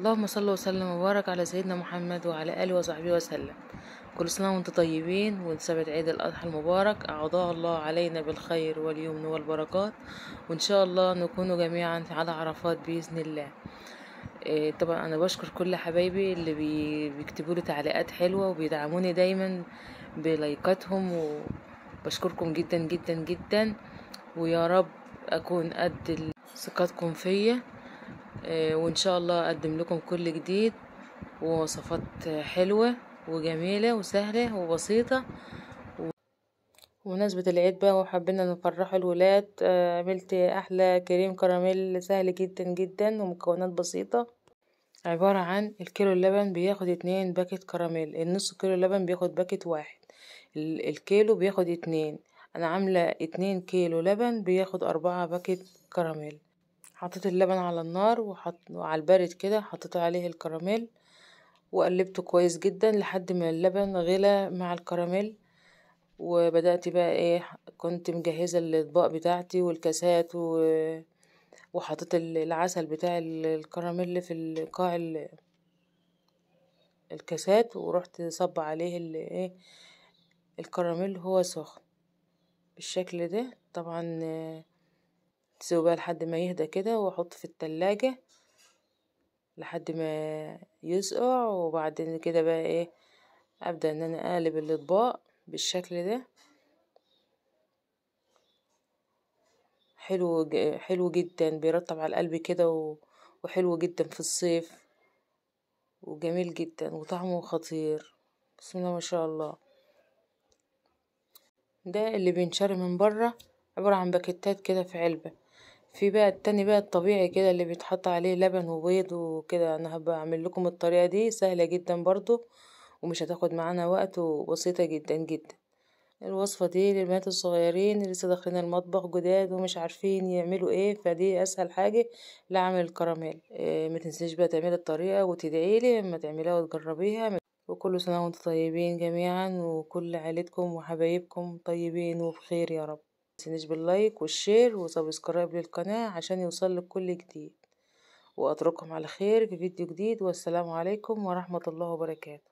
اللهم صل وسلم وبارك على سيدنا محمد وعلى اله وصحبه وسلم كل سنه وانتم طيبين ونسبت عيد الاضحى المبارك اعضاء الله علينا بالخير واليمن والبركات وان شاء الله نكون جميعا على عرفات باذن الله إيه طبعا انا بشكر كل حبايبي اللي بيكتبوا لي تعليقات حلوه وبيدعموني دايما بلايكاتهم وبشكركم جدا جدا جدا ويا رب اكون قد ثقتكم فيا آه، وان شاء الله اقدم لكم كل جديد ووصفات حلوة وجميلة وسهلة وبسيطة ومناسبة العيد بقى وحبينا نفرح الولاد آه، عملت احلى كريم كراميل سهل جدا جدا ومكونات بسيطة عبارة عن الكيلو اللبن بياخد اتنين باكت كراميل النص كيلو اللبن بياخد باكت واحد الكيلو بياخد اتنين انا عاملة اتنين كيلو لبن بياخد اربعة باكت كراميل حطيت اللبن على النار وحط... وعلى البارد كده حطيت عليه الكراميل وقلبته كويس جدا لحد ما اللبن غلى مع الكراميل وبدأت بقى ايه كنت مجهزة الاطباق بتاعتي والكاسات و... وحطيت العسل بتاع الكراميل في قاع ال... الكاسات ورحت صب عليه الايه الكراميل هو سخن بالشكل ده طبعا تسيبه بقى لحد ما يهدى كده واحطه في التلاجة لحد ما يسقع وبعدين كده بقى ايه ابدأ ان انا اقلب الاطباق بالشكل ده حلو حلو جدا بيرطب على القلب كده وحلو جدا في الصيف وجميل جدا وطعمه خطير بسم الله ما شاء الله ده اللي بينشر من بره عبارة عن باكيتات كده في علبة في بقى التاني بقى الطبيعي كده اللي بيتحط عليه لبن وبيض وكده انا هبقى اعمل لكم الطريقة دي سهلة جدا برضو ومش هتاخد معانا وقت وبسيطة جدا جدا الوصفة دي للبنات الصغيرين اللي لسه داخلين المطبخ جداد ومش عارفين يعملوا ايه فدي اسهل حاجة لعمل الكراميل إيه ما تنسيش بقى تعملي الطريقة وتدعيلي لما تعمليها وتجربيها وكل سنة وانتم طيبين جميعا وكل عائلتكم وحبايبكم طيبين وبخير يا رب متنسينيش باللايك والشير وسبسكرايب للقناة عشان يوصلك كل جديد وأترككم على خير في فيديو جديد والسلام عليكم ورحمة الله وبركاته